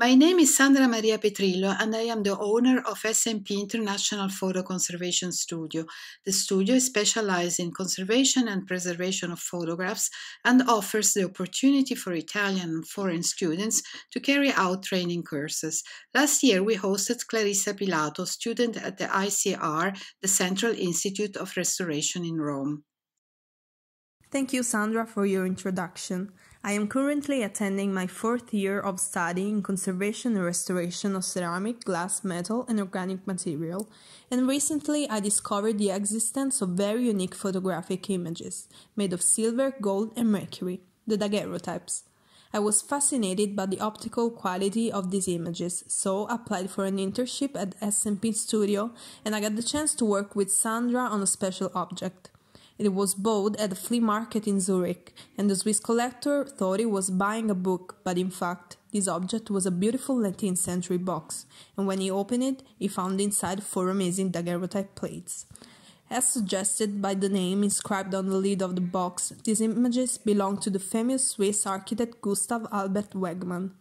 My name is Sandra Maria Petrillo, and I am the owner of SMP International Photo Conservation Studio. The studio is specialized in conservation and preservation of photographs and offers the opportunity for Italian and foreign students to carry out training courses. Last year, we hosted Clarissa Pilato, student at the ICR, the Central Institute of Restoration in Rome. Thank you, Sandra, for your introduction. I am currently attending my fourth year of study in conservation and restoration of ceramic, glass, metal, and organic material, and recently I discovered the existence of very unique photographic images made of silver, gold, and mercury, the daguerreotypes. I was fascinated by the optical quality of these images, so applied for an internship at SMP Studio and I got the chance to work with Sandra on a special object. It was bought at a flea market in Zurich, and the Swiss collector thought he was buying a book, but in fact, this object was a beautiful 19th century box, and when he opened it, he found inside four amazing daguerreotype plates. As suggested by the name inscribed on the lid of the box, these images belong to the famous Swiss architect Gustav Albert Wegmann.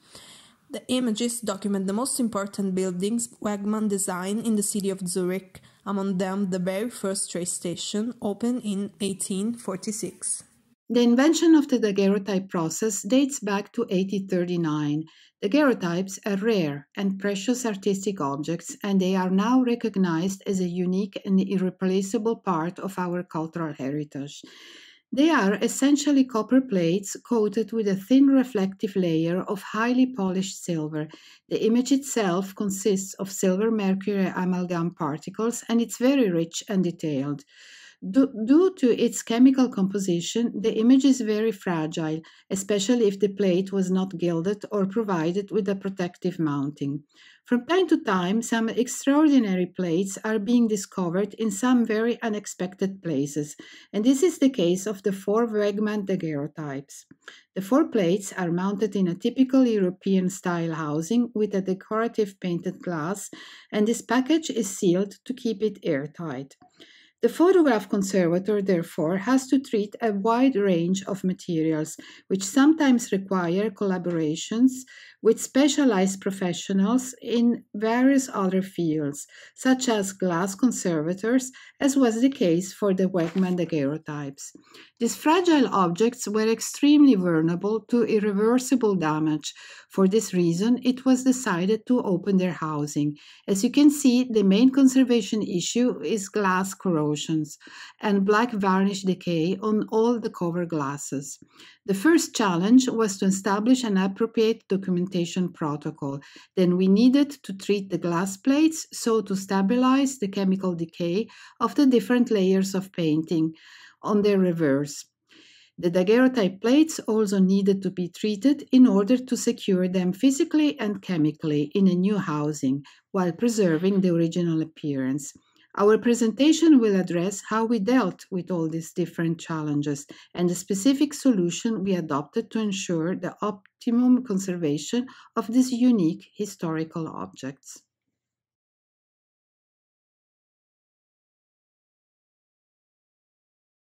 The images document the most important buildings Wegman designed in the city of Zurich, among them the very first train station, opened in 1846. The invention of the daguerreotype process dates back to 1839. Daguerreotypes are rare and precious artistic objects, and they are now recognized as a unique and irreplaceable part of our cultural heritage. They are essentially copper plates coated with a thin reflective layer of highly polished silver. The image itself consists of silver mercury amalgam particles and it's very rich and detailed. Do, due to its chemical composition, the image is very fragile, especially if the plate was not gilded or provided with a protective mounting. From time to time, some extraordinary plates are being discovered in some very unexpected places, and this is the case of the four Wegman daguerreotypes. The four plates are mounted in a typical European style housing with a decorative painted glass, and this package is sealed to keep it airtight. The photograph conservator, therefore, has to treat a wide range of materials, which sometimes require collaborations with specialized professionals in various other fields, such as glass conservators, as was the case for the Wegman daguerreotypes. These fragile objects were extremely vulnerable to irreversible damage. For this reason, it was decided to open their housing. As you can see, the main conservation issue is glass corrosion and black varnish decay on all the cover glasses. The first challenge was to establish an appropriate documentation protocol. Then we needed to treat the glass plates so to stabilize the chemical decay of the different layers of painting on their reverse. The daguerreotype plates also needed to be treated in order to secure them physically and chemically in a new housing while preserving the original appearance. Our presentation will address how we dealt with all these different challenges and the specific solution we adopted to ensure the optimum conservation of these unique historical objects.